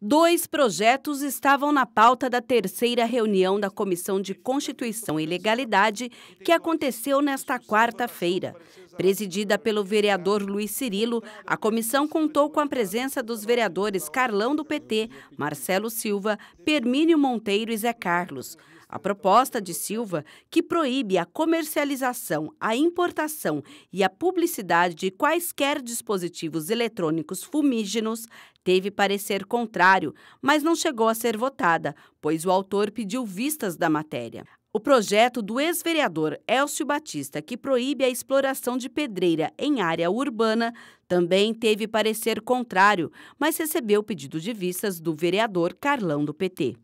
Dois projetos estavam na pauta da terceira reunião da Comissão de Constituição e Legalidade, que aconteceu nesta quarta-feira. Presidida pelo vereador Luiz Cirilo, a comissão contou com a presença dos vereadores Carlão do PT, Marcelo Silva, Permínio Monteiro e Zé Carlos. A proposta de Silva, que proíbe a comercialização, a importação e a publicidade de quaisquer dispositivos eletrônicos fumígenos, teve parecer contrário, mas não chegou a ser votada, pois o autor pediu vistas da matéria. O projeto do ex-vereador Elcio Batista, que proíbe a exploração de pedreira em área urbana, também teve parecer contrário, mas recebeu pedido de vistas do vereador Carlão do PT.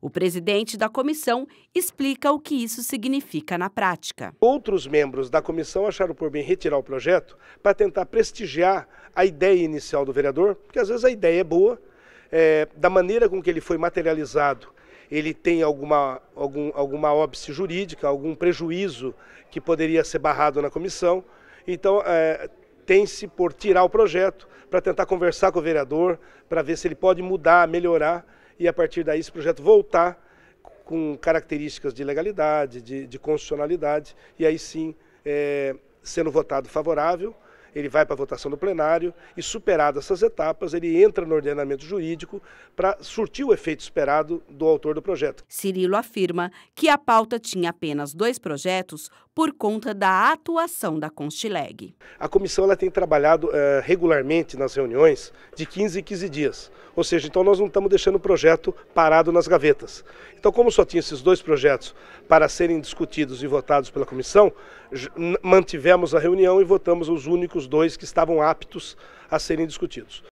O presidente da comissão explica o que isso significa na prática. Outros membros da comissão acharam por bem retirar o projeto para tentar prestigiar a ideia inicial do vereador, porque às vezes a ideia é boa, é, da maneira com que ele foi materializado ele tem alguma, algum, alguma óbice jurídica, algum prejuízo que poderia ser barrado na comissão. Então, é, tem-se por tirar o projeto para tentar conversar com o vereador, para ver se ele pode mudar, melhorar e a partir daí esse projeto voltar com características de legalidade, de, de constitucionalidade e aí sim é, sendo votado favorável ele vai para a votação do plenário e, superadas essas etapas, ele entra no ordenamento jurídico para surtir o efeito esperado do autor do projeto. Cirilo afirma que a pauta tinha apenas dois projetos por conta da atuação da Constileg. A comissão ela tem trabalhado é, regularmente nas reuniões de 15 em 15 dias. Ou seja, então nós não estamos deixando o projeto parado nas gavetas. Então, como só tinha esses dois projetos para serem discutidos e votados pela comissão, mantivemos a reunião e votamos os únicos dois que estavam aptos a serem discutidos.